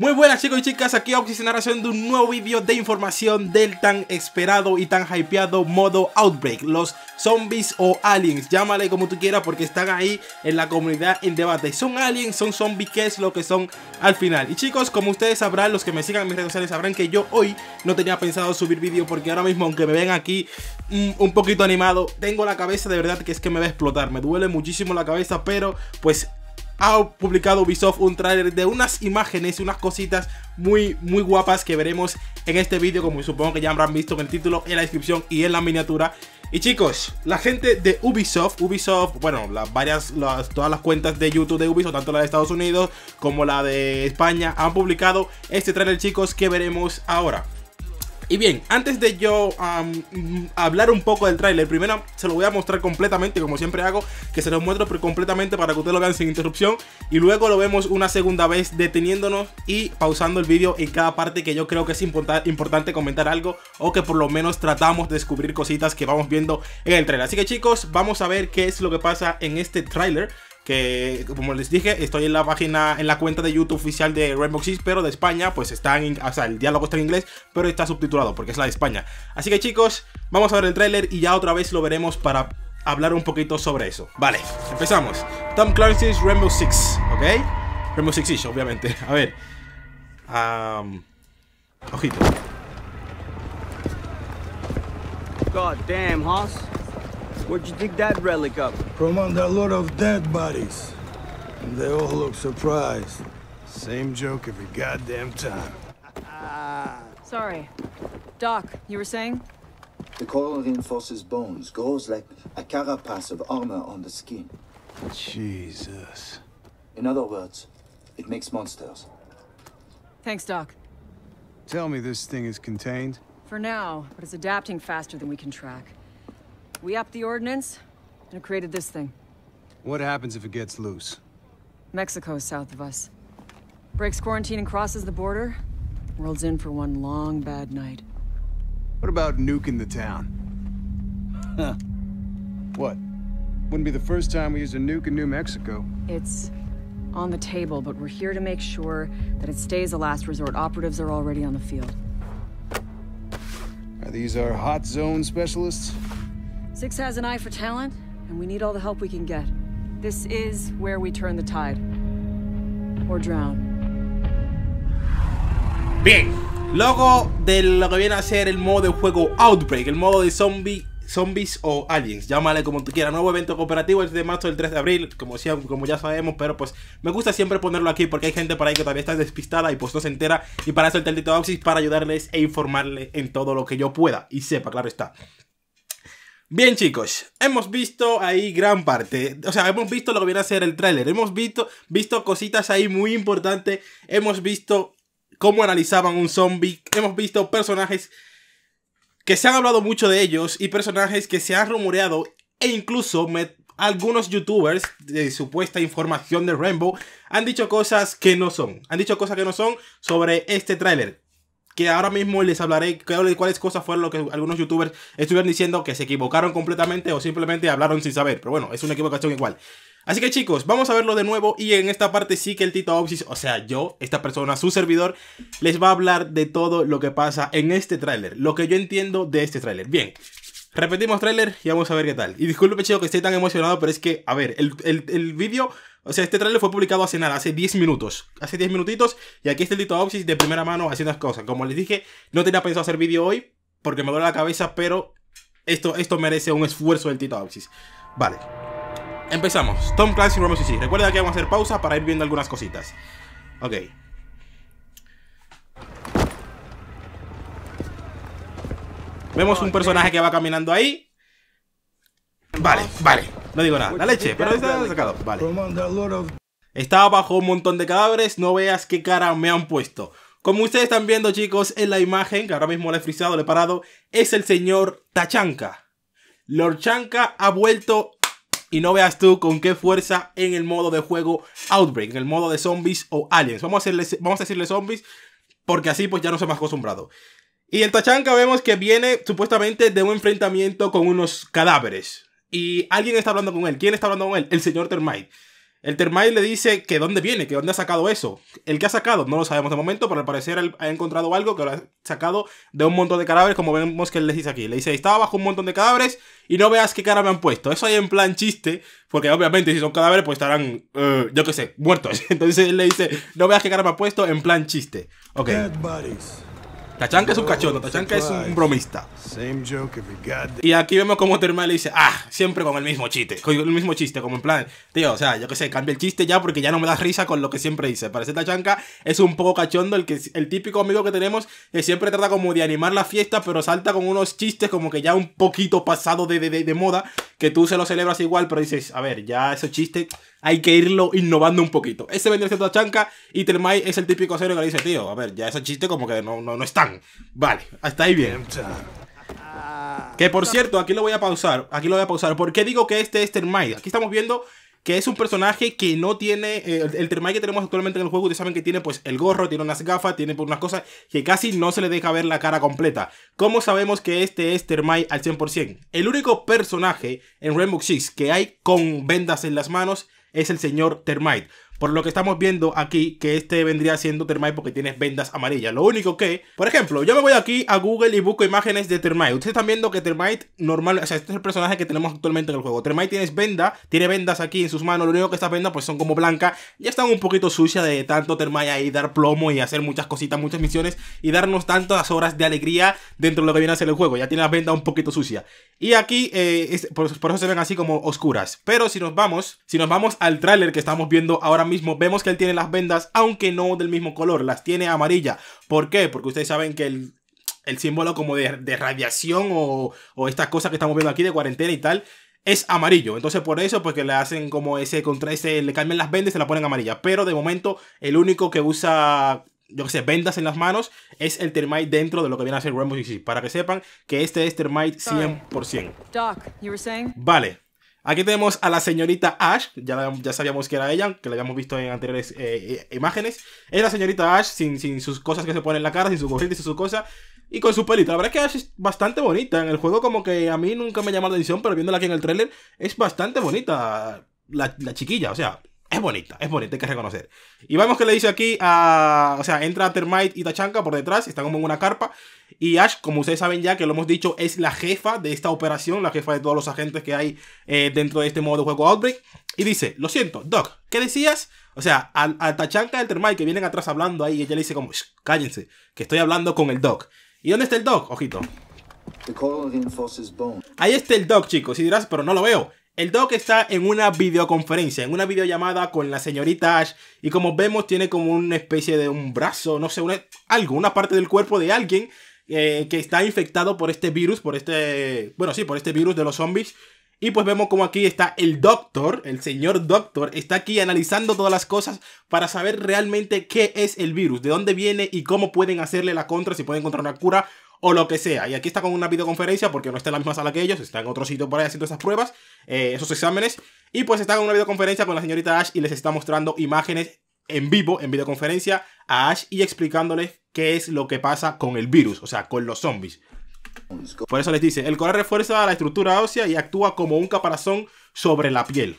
Muy buenas chicos y chicas, aquí a en narración de un nuevo vídeo de información del tan esperado y tan hypeado modo Outbreak Los zombies o aliens, llámale como tú quieras porque están ahí en la comunidad en debate ¿Son aliens? ¿Son zombies? ¿Qué es lo que son al final? Y chicos, como ustedes sabrán, los que me sigan en mis redes sociales sabrán que yo hoy no tenía pensado subir vídeo Porque ahora mismo, aunque me vean aquí mm, un poquito animado, tengo la cabeza de verdad que es que me va a explotar Me duele muchísimo la cabeza, pero pues ha publicado Ubisoft un tráiler de unas imágenes y unas cositas muy, muy guapas que veremos en este vídeo, como supongo que ya habrán visto en el título, en la descripción y en la miniatura. Y chicos, la gente de Ubisoft, Ubisoft, bueno, las varias, las, todas las cuentas de YouTube de Ubisoft, tanto la de Estados Unidos como la de España, han publicado este trailer, chicos, que veremos ahora. Y bien, antes de yo hablar un poco del tráiler, primero se lo voy a mostrar completamente, como siempre hago, que se lo muestro completamente para que ustedes lo vean sin interrupción. Y luego lo vemos una segunda vez deteniéndonos y pausando el vídeo en cada parte que yo creo que es importante comentar algo o que por lo menos tratamos de descubrir cositas que vamos viendo en el tráiler. Así que chicos, vamos a ver qué es lo que pasa en este tráiler que como les dije, estoy en la página, en la cuenta de YouTube oficial de Rainbow Six, pero de España, pues está en, o sea, el diálogo está en inglés, pero está subtitulado porque es la de España. Así que chicos, vamos a ver el tráiler y ya otra vez lo veremos para hablar un poquito sobre eso. Vale, empezamos. Tom Clancy's Rainbow Six, ¿ok? Rainbow Six obviamente. A ver. Um, Ojito God damn, Hoss. Where'd you dig that relic up? From under a lot of dead bodies. And they all look surprised. Same joke every goddamn time. Sorry. Doc, you were saying? The coral reinforces bones, grows like a carapace of armor on the skin. Jesus. In other words, it makes monsters. Thanks, Doc. Tell me this thing is contained? For now, but it's adapting faster than we can track. We upped the ordinance and created this thing. What happens if it gets loose? Mexico is south of us. Breaks quarantine and crosses the border. World's in for one long bad night. What about nuking the town? Huh. What? Wouldn't be the first time we used a nuke in New Mexico. It's on the table, but we're here to make sure that it stays a last resort. Operatives are already on the field. Are these our hot zone specialists? Six has an eye for talent, and we need all the help we can get. This is where we turn the tide. Or drown. Bien, luego de lo que viene a ser el modo de juego Outbreak, el modo de zombie zombies o aliens, llámale como tú quieras. Nuevo evento cooperativo el de marzo del 3 de abril, como, como ya sabemos, pero pues me gusta siempre ponerlo aquí porque hay gente por ahí que todavía está despistada y pues no se entera. Y para eso el Oxys para ayudarles e informarles en todo lo que yo pueda y sepa, claro está. Bien chicos, hemos visto ahí gran parte, o sea, hemos visto lo que viene a ser el tráiler, hemos visto, visto cositas ahí muy importantes, hemos visto cómo analizaban un zombie, hemos visto personajes que se han hablado mucho de ellos y personajes que se han rumoreado e incluso algunos youtubers de supuesta información de Rainbow han dicho cosas que no son, han dicho cosas que no son sobre este tráiler que ahora mismo les hablaré de cuáles cosas fueron lo que algunos youtubers estuvieron diciendo que se equivocaron completamente o simplemente hablaron sin saber. Pero bueno, es una equivocación igual. Así que chicos, vamos a verlo de nuevo y en esta parte sí que el Tito Opsis, o sea yo, esta persona, su servidor, les va a hablar de todo lo que pasa en este tráiler, lo que yo entiendo de este tráiler. Bien, repetimos tráiler y vamos a ver qué tal. Y disculpe chicos que estoy tan emocionado, pero es que, a ver, el, el, el vídeo o sea, este trailer fue publicado hace nada, hace 10 minutos. Hace 10 minutitos. Y aquí está el Tito Opsis de primera mano haciendo las cosas. Como les dije, no tenía pensado hacer vídeo hoy porque me duele la cabeza, pero esto, esto merece un esfuerzo del Tito Titopsis. Vale. Empezamos. Tom Clancy y CC. Recuerda que vamos a hacer pausa para ir viendo algunas cositas. Ok. Vemos un personaje eh. que va caminando ahí. Vale, vale. No digo nada. La leche, pero está sacado. Vale. Estaba bajo un montón de cadáveres. No veas qué cara me han puesto. Como ustedes están viendo, chicos, en la imagen, que ahora mismo le he frisado, le he parado, es el señor Tachanka. Lord Chanka ha vuelto y no veas tú con qué fuerza en el modo de juego Outbreak, en el modo de zombies o aliens. Vamos a, vamos a decirle zombies porque así pues ya no se ha acostumbrado. Y en Tachanka vemos que viene supuestamente de un enfrentamiento con unos cadáveres. Y alguien está hablando con él. ¿Quién está hablando con él? El señor Termite. El Termite le dice que dónde viene, que dónde ha sacado eso. El que ha sacado, no lo sabemos de momento, pero al parecer ha encontrado algo que lo ha sacado de un montón de cadáveres, como vemos que él les dice aquí. Le dice, estaba bajo un montón de cadáveres y no veas qué cara me han puesto. Eso hay en plan chiste, porque obviamente si son cadáveres, pues estarán, eh, yo qué sé, muertos. Entonces él le dice, no veas qué cara me ha puesto en plan chiste. Ok. Dead bodies. Tachanka es un cachondo, Tachanka es un bromista. Y aquí vemos cómo Termal dice, ah, siempre con el mismo chiste. Con el mismo chiste, como en plan, tío, o sea, yo qué sé, cambia el chiste ya porque ya no me da risa con lo que siempre dice. Parece Tachanka es un poco cachondo, el, que, el típico amigo que tenemos que eh, siempre trata como de animar la fiesta, pero salta con unos chistes como que ya un poquito pasado de, de, de moda que tú se lo celebras igual, pero dices, a ver, ya ese chiste hay que irlo innovando un poquito. Ese vendría siendo chanca y Telmai es el típico cero que le dice, tío, a ver, ya ese chiste como que no, no, no están. Vale, hasta ahí bien. Que por cierto, aquí lo voy a pausar. Aquí lo voy a pausar. ¿Por qué digo que este es Termite? Aquí estamos viendo que es un personaje que no tiene. Eh, el, termite que tenemos actualmente en el juego, ustedes saben que tiene pues el gorro, tiene unas gafas, tiene unas cosas que casi no se le deja ver la cara completa. ¿Cómo sabemos que este es termite al 100%? El único personaje en Rainbow Six que hay con vendas en las manos es el señor Termite. Por lo que estamos viendo aquí que este vendría siendo Termite porque tienes vendas amarillas. Lo único que, por ejemplo, yo me voy aquí a Google y busco imágenes de Termite. Ustedes están viendo que Termite normal, o sea, este es el personaje que tenemos actualmente en el juego. Termite tiene venda, tiene vendas aquí en sus manos. Lo único que estas vendas pues son como blancas. Ya están un poquito sucias de tanto Termite ahí dar plomo y hacer muchas cositas, muchas misiones y darnos tantas horas de alegría dentro de lo que viene a ser el juego. Ya tiene las vendas un poquito sucias. Y aquí, eh, por, por, eso se ven así como oscuras. Pero si nos vamos, si nos vamos al tráiler que estamos viendo ahora mismo, vemos que él tiene las vendas, aunque no del mismo color, las tiene amarilla. ¿Por qué? Porque ustedes saben que el, símbolo como de, radiación o, estas cosas que estamos viendo aquí de cuarentena y tal, es amarillo. Entonces por eso, porque pues, le hacen como ese contra ese, le cambian las vendas y se la ponen amarilla. Pero de momento, el único que usa, yo que sé, vendas en las manos es el Termite dentro de lo que viene a ser Rainbow Six. Para que sepan que este es Termite 100%. Doc, Vale. Aquí tenemos a la señorita Ash, ya, ya sabíamos que era ella, que la habíamos visto en anteriores eh, eh, imágenes. Es la señorita Ash sin, sin, sus cosas que se ponen en la cara, sin su gorrito y su cosa y con su pelito. La verdad es que Ash es bastante bonita. En el juego como que a mí nunca me llama la atención, pero viéndola aquí en el tráiler es bastante bonita la chiquilla, o sea, es bonita, es bonita, hay que reconocer. Y vemos que le dice aquí a. O sea, entra Termite y Tachanka por detrás, están como en una carpa. Y Ash, como ustedes saben ya, que lo hemos dicho, es la jefa de esta operación, la jefa de todos los agentes que hay eh, dentro de este modo de juego Outbreak. Y dice: Lo siento, Doc, ¿qué decías? O sea, a, Tachanka y al Termite que vienen atrás hablando ahí, y ella le dice como, cállense, que estoy hablando con el Doc. ¿Y dónde está el Doc? Ojito. Ahí está el Doc, chicos. si dirás, pero no lo veo. El Doc está en una videoconferencia, en una videollamada con la señorita Ash y como vemos tiene como una especie de un brazo, no sé, algo, una parte del cuerpo de alguien eh, que está infectado por este virus, por este, bueno, sí, por este virus de los zombies. Y pues vemos como aquí está el doctor, el señor doctor, está aquí analizando todas las cosas para saber realmente qué es el virus, de dónde viene y cómo pueden hacerle la contra, si pueden encontrar una cura o lo que sea. Y aquí está con una videoconferencia porque no está en la misma sala que ellos, está en otro sitio por ahí haciendo esas pruebas, eh, esos exámenes. Y pues está con una videoconferencia con la señorita Ash y les está mostrando imágenes en vivo, en videoconferencia, a Ash y explicándoles qué es lo que pasa con el virus, o sea, con los zombies. Por eso les dice, el color refuerza la estructura ósea y actúa como un caparazón sobre la piel.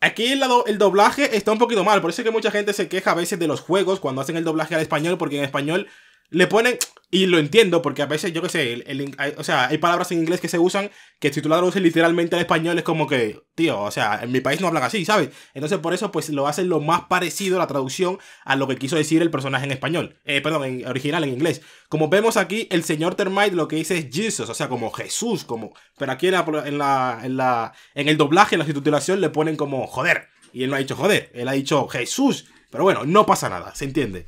Aquí el, el, doblaje está un poquito mal, por eso es que mucha gente se queja a veces de los juegos cuando hacen el doblaje al español, porque en español le ponen, y lo entiendo, porque a veces, yo que sé, el, o sea, hay palabras en inglés que se usan que si tú la literalmente al español es como que, tío, o sea, en mi país no hablan así, ¿sabes? Entonces por eso pues lo hacen lo más parecido la traducción a lo que quiso decir el personaje en español, eh, perdón, en original en inglés. Como vemos aquí, el señor Termite lo que dice es Jesus, o sea, como Jesús, como... Pero aquí en la, en, la, en, el doblaje, en la titulación le ponen como joder. Y él no ha dicho joder, él ha dicho Jesús. Pero bueno, no pasa nada, se entiende.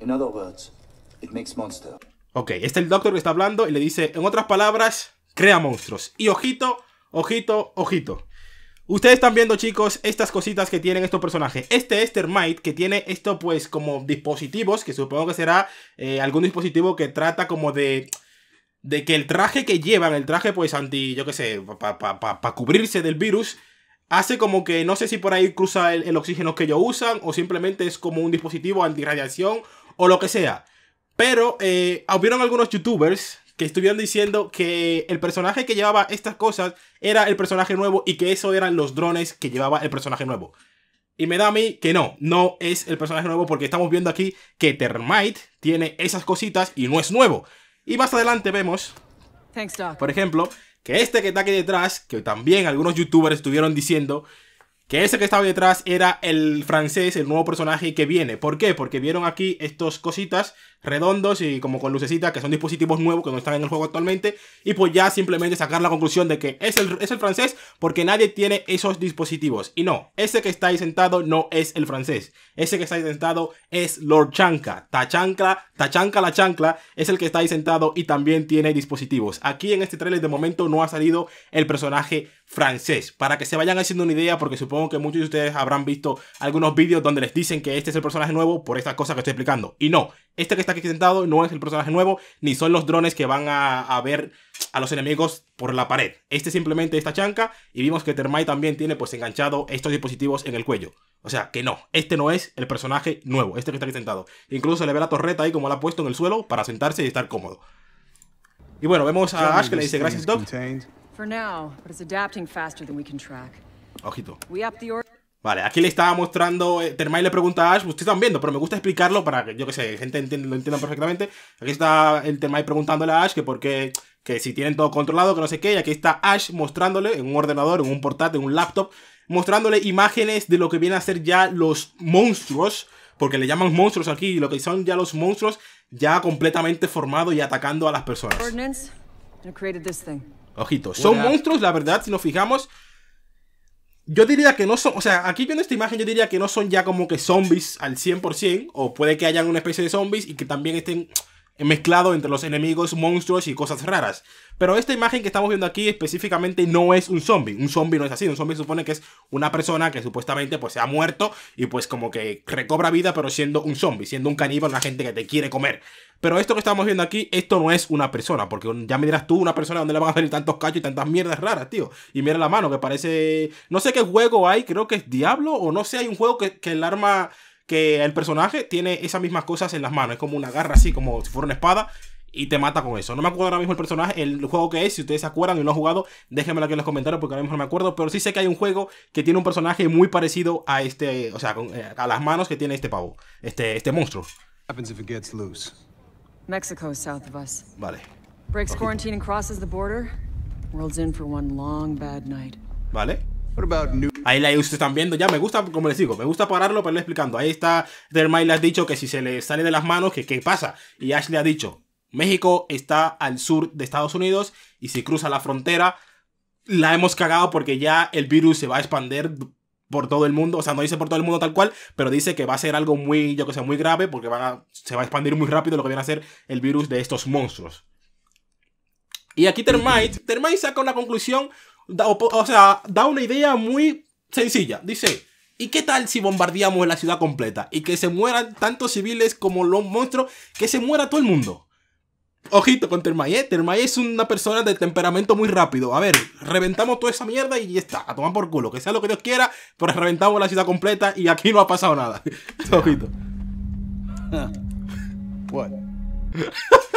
In other words, Ok, este es el doctor que está hablando y le dice, en otras palabras, crea monstruos. Y ojito, ojito, ojito. Ustedes están viendo, chicos, estas cositas que tienen estos personajes. Este es Termite, que tiene esto, pues, como dispositivos, que supongo que será eh, algún dispositivo que trata como de... De que el traje que llevan, el traje, pues, anti, yo qué sé, para cubrirse del virus, hace como que, no sé si por ahí cruza el, oxígeno que ellos usan, o simplemente es como un dispositivo radiación, o lo que sea. Pero eh, hubieron algunos youtubers que estuvieron diciendo que el personaje que llevaba estas cosas era el personaje nuevo y que eso eran los drones que llevaba el personaje nuevo. Y me da a mí que no, no es el personaje nuevo porque estamos viendo aquí que Termite tiene esas cositas y no es nuevo. Y más adelante vemos, por ejemplo, que este que está aquí detrás, que también algunos youtubers estuvieron diciendo que ese que estaba detrás era el francés, el nuevo personaje que viene. ¿Por qué? Porque vieron aquí estas cositas redondos y como con lucecita, que son dispositivos nuevos que no están en el juego actualmente, y pues ya simplemente sacar la conclusión de que es el, es el francés porque nadie tiene esos dispositivos. Y no, ese que está ahí sentado no es el francés, ese que está ahí sentado es Lord Chancla. Tachancla, Tachanka la chancla, es el que está ahí sentado y también tiene dispositivos. Aquí en este trailer de momento no ha salido el personaje francés, para que se vayan haciendo una idea, porque supongo que muchos de ustedes habrán visto algunos vídeos donde les dicen que este es el personaje nuevo por estas cosas que estoy explicando. Y no, este que está aquí sentado no es el personaje nuevo, ni son los drones que van a, ver a los enemigos por la pared. Este simplemente esta chanca y vimos que Termai también tiene pues enganchado estos dispositivos en el cuello. O sea, que no, este no es el personaje nuevo, este que está aquí sentado. Incluso se le ve la torreta ahí como la ha puesto en el suelo para sentarse y estar cómodo. Y bueno, vemos a Ash que le dice gracias Doc. Ojito. Vale, aquí le estaba mostrando, eh, Termai le pregunta a Ash, ustedes están viendo, pero me gusta explicarlo para que, yo que sé, gente lo entienda perfectamente. Aquí está el Termai preguntándole a Ash que por qué, que si tienen todo controlado, que no sé qué, y aquí está Ash mostrándole en un ordenador, en un portátil, en un laptop, mostrándole imágenes de lo que vienen a ser ya los monstruos, porque le llaman monstruos aquí, lo que son ya los monstruos ya completamente formados y atacando a las personas. Ojitos, son monstruos, la verdad, si nos fijamos, yo diría que no son, o sea, aquí viendo esta imagen yo diría que no son ya como que zombies al 100%, o puede que hayan una especie de zombies y que también estén mezclado entre los enemigos, monstruos y cosas raras. Pero esta imagen que estamos viendo aquí específicamente no es un zombie. Un zombie no es así. Un zombie supone que es una persona que supuestamente pues se ha muerto y pues como que recobra vida pero siendo un zombie, siendo un caníbal, una gente que te quiere comer. Pero esto que estamos viendo aquí, esto no es una persona, porque ya me dirás tú, una persona donde le van a salir tantos cachos y tantas mierdas raras, tío. Y mira la mano, que parece... No sé qué juego hay, creo que es Diablo o no sé, hay un juego que el arma que el personaje tiene esas mismas cosas en las manos. Es como una garra así, como si fuera una espada. Y te mata con eso. No me acuerdo ahora mismo el personaje, el juego que es. Si ustedes se acuerdan y no han jugado, déjenmelo aquí en los comentarios porque ahora mismo no me acuerdo. Pero sí sé que hay un juego que tiene un personaje muy parecido a este. O sea, eh, a las manos que tiene este pavo. Este, este monstruo. Mexico south of us. Vale. quarantine and crosses the border. Vale. Ahí la ustedes están viendo, ya me gusta, como les digo, me gusta pararlo pero le explicando. Ahí está, Termite le ha dicho que si se le sale de las manos, que qué pasa. Y Ash le ha dicho, México está al sur de Estados Unidos y si cruza la frontera, la hemos cagado porque ya el virus se va a expandir por todo el mundo, o sea, no dice por todo el mundo tal cual, pero dice que va a ser algo muy, yo que sé, muy grave porque se va a expandir muy rápido lo que viene a ser el virus de estos monstruos. Y aquí Termite, Termite saca una conclusión o, sea, da una idea muy sencilla. Dice, ¿y qué tal si bombardeamos la ciudad completa? Y que se mueran tantos civiles como los monstruos, que se muera todo el mundo. Ojito con Termaye. ¿eh? Termay es una persona de temperamento muy rápido. A ver, reventamos toda esa mierda y ya está. A tomar por culo. Que sea lo que Dios quiera, pero pues reventamos la ciudad completa y aquí no ha pasado nada. Ojito. Bueno.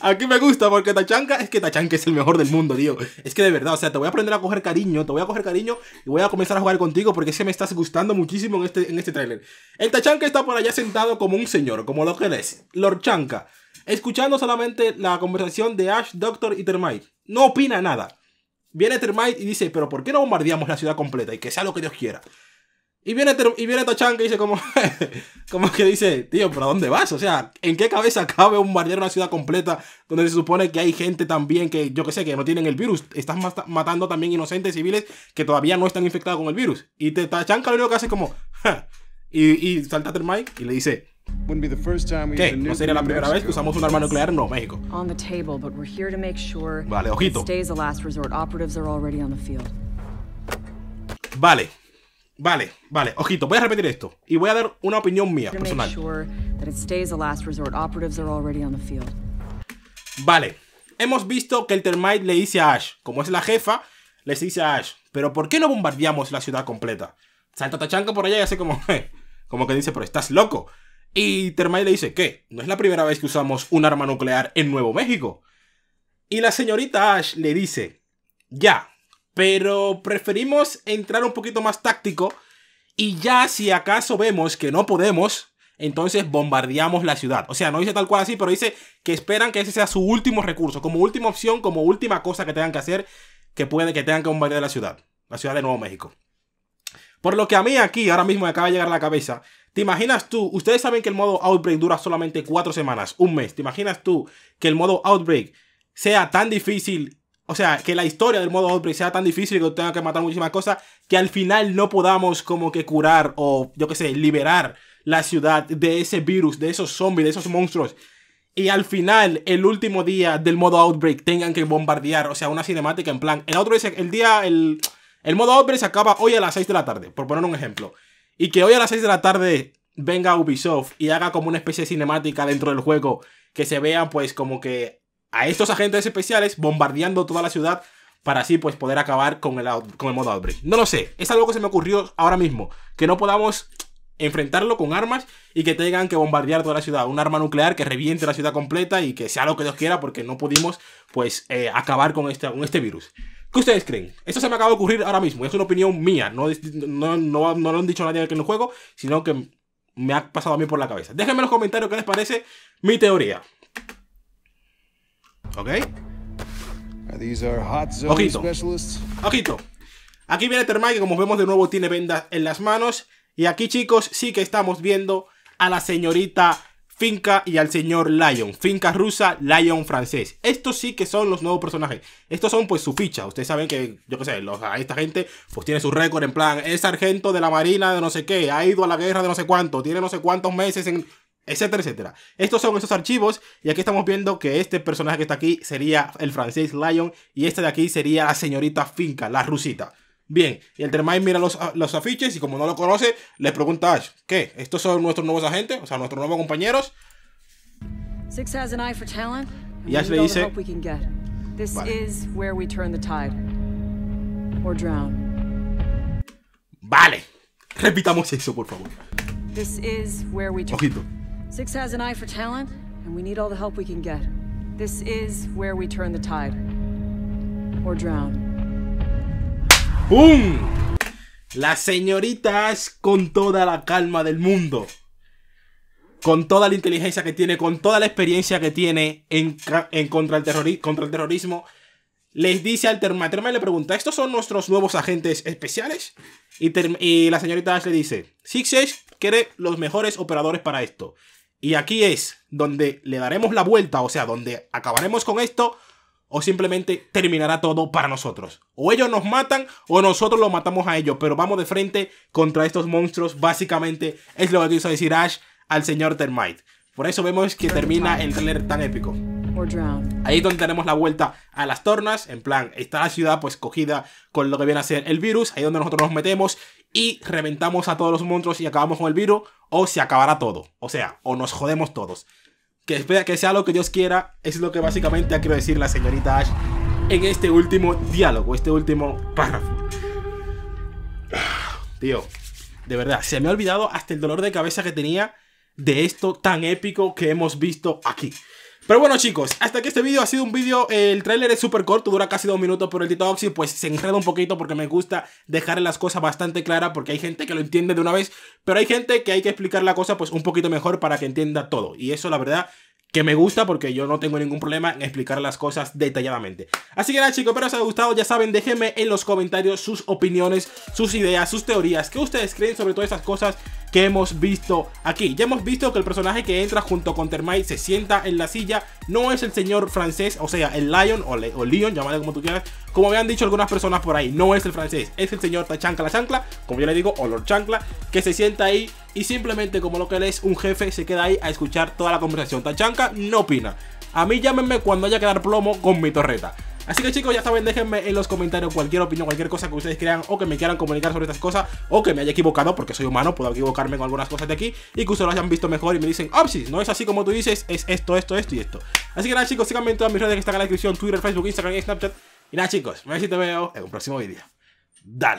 Aquí me gusta porque Tachanka es que Tachanka es el mejor del mundo, tío. Es que de verdad, o sea, te voy a aprender a coger cariño, te voy a coger cariño y voy a comenzar a jugar contigo porque es me estás gustando muchísimo en este, en este tráiler. El Tachanka está por allá sentado como un señor, como lo que es, Lord Chanka, escuchando solamente la conversación de Ash, Doctor y Termite. No opina nada. Viene Termite y dice, pero ¿por qué no bombardeamos la ciudad completa? Y que sea lo que Dios quiera. Y viene, y viene dice como, como que dice, tío, ¿pero dónde vas? O sea, ¿en qué cabeza cabe bombardear una ciudad completa donde se supone que hay gente también que, yo que sé, que no tienen el virus? Estás matando también inocentes civiles que todavía no están infectados con el virus. Y Tachanka lo único que hace como, y, y salta el mic y le dice, ¿Qué? ¿No sería la primera vez que usamos un arma nuclear no México? Vale, ojito. Vale. Vale, vale, ojito, voy a repetir esto y voy a dar una opinión mía personal. Vale, hemos visto que el termite le dice a Ash, como es la jefa, le dice a Ash, pero ¿por qué no bombardeamos la ciudad completa? Santa Tachanka por allá y hace como, como que dice, pero estás loco. Y Termite le dice, ¿qué? No es la primera vez que usamos un arma nuclear en Nuevo México. Y la señorita Ash le dice, ya, pero preferimos entrar un poquito más táctico y ya si acaso vemos que no podemos, entonces bombardeamos la ciudad. O sea, no dice tal cual así, pero dice que esperan que ese sea su último recurso, como última opción, como última cosa que tengan que hacer, que puede que tengan que bombardear la ciudad, la ciudad de Nuevo México. Por lo que a mí aquí, ahora mismo me acaba de llegar a la cabeza, ¿te imaginas tú? Ustedes saben que el modo Outbreak dura solamente cuatro semanas, un mes. ¿Te imaginas tú que el modo Outbreak sea tan difícil o sea, que la historia del modo Outbreak sea tan difícil que tenga que matar muchísimas cosas que al final no podamos como que curar o, yo qué sé, liberar la ciudad de ese virus, de esos zombies, de esos monstruos. Y al final, el último día del modo Outbreak, tengan que bombardear, o sea, una cinemática en plan. El otro día, el día, el, el modo Outbreak se acaba hoy a las 6 de la tarde, por poner un ejemplo. Y que hoy a las 6 de la tarde venga Ubisoft y haga como una especie de cinemática dentro del juego que se vea pues como que a estos agentes especiales bombardeando toda la ciudad para así pues poder acabar con el, con el modo Outbreak. No lo sé, es algo que se me ocurrió ahora mismo, que no podamos enfrentarlo con armas y que tengan que bombardear toda la ciudad, un arma nuclear que reviente la ciudad completa y que sea lo que Dios quiera porque no pudimos pues eh, acabar con este, con este virus. ¿Qué ustedes creen? Esto se me acaba de ocurrir ahora mismo, es una opinión mía, no, no, no, lo han dicho nadie aquí que el juego, sino que me ha pasado a mí por la cabeza. Déjenme en los comentarios qué les parece mi teoría. ¿Ok? Ojito, Aquí viene Termite, que como vemos de nuevo tiene vendas en las manos. Y aquí, chicos, sí que estamos viendo a la señorita Finca y al señor Lion. Finca rusa, Lion francés. Estos sí que son los nuevos personajes. Estos son pues su ficha. Ustedes saben que, yo qué sé, a esta gente pues tiene su récord en plan, es sargento de la marina de no sé qué, ha ido a la guerra de no sé cuánto, tiene no sé cuántos meses en etcétera, etcétera. Estos son estos archivos y aquí estamos viendo que este personaje que está aquí sería el francés Lion y este de aquí sería la señorita Finca, la rusita. Bien, y el Termite mira los, ah, afiches y como no lo conoce, le pregunta a Ash, ¿qué? ¿Estos son nuestros nuevos agentes? O sea, nuestros nuevos compañeros. Six has an eye for talent, y Ash le dice... vale. Vale. Repitamos eso, por favor. Ojito. Six has an eye for talent, and we need all the help we can get. This is where we turn the tide. Or drown. La señorita Ash con toda la calma del mundo. Con toda la inteligencia que tiene, con toda la experiencia que tiene en, contra, el contra el terrorismo, les dice al Termaterma y le pregunta, ¿estos son nuestros nuevos agentes especiales? Y, y la señorita Ash le dice, Six Ash quiere los mejores operadores para esto. Y aquí es donde le daremos la vuelta, o sea, donde acabaremos con esto, o simplemente terminará todo para nosotros. O ellos nos matan, o nosotros los matamos a ellos, pero vamos de frente contra estos monstruos. Básicamente es lo que quiso decir Ash al señor Termite. Por eso vemos que termina el trailer tan épico. Ahí es donde tenemos la vuelta a las tornas, en plan, está la ciudad pues cogida con lo que viene a ser el virus, ahí es donde nosotros nos metemos y reventamos a todos los monstruos y acabamos con el virus, o se acabará todo, o sea, o nos jodemos todos. Que, que sea lo que Dios quiera, es lo que básicamente ha querido decir la señorita Ash en este último diálogo, este último párrafo. Tío, de verdad, se me ha olvidado hasta el dolor de cabeza que tenía de esto tan épico que hemos visto aquí. Pero bueno chicos, hasta que este vídeo ha sido un vídeo, el tráiler es súper corto, dura casi dos minutos, pero el Tito Oxy pues se enreda un poquito porque me gusta dejar las cosas bastante claras porque hay gente que lo entiende de una vez, pero hay gente que hay que explicar la cosa pues un poquito mejor para que entienda todo. Y eso la verdad que me gusta porque yo no tengo ningún problema en explicar las cosas detalladamente. Así que nada chicos, espero que os haya gustado, ya saben, déjenme en los comentarios sus opiniones, sus ideas, sus teorías, qué ustedes creen sobre todas esas cosas que hemos visto aquí. Ya hemos visto que el personaje que entra junto con Termite se sienta en la silla, no es el señor francés, o sea, el Lion o, o Leon, llámale como tú quieras, como habían dicho algunas personas por ahí, no es el francés, es el señor la Chancla, como yo le digo, Olor Chancla, que se sienta ahí y simplemente como lo que él es, un jefe, se queda ahí a escuchar toda la conversación. Tachanca no opina. A mí llámenme cuando haya que dar plomo con mi torreta. Así que chicos, ya saben, déjenme en los comentarios cualquier opinión, cualquier cosa que ustedes crean o que me quieran comunicar sobre estas cosas o que me haya equivocado, porque soy humano, puedo equivocarme con algunas cosas de aquí y que ustedes lo hayan visto mejor y me dicen, Opsis, oh, no es así como tú dices, es esto, esto, esto y esto. Así que nada chicos, síganme en todas mis redes que están en la descripción, Twitter, Facebook, Instagram y Snapchat y nada, chicos, me si te veo en un próximo vídeo. Dale.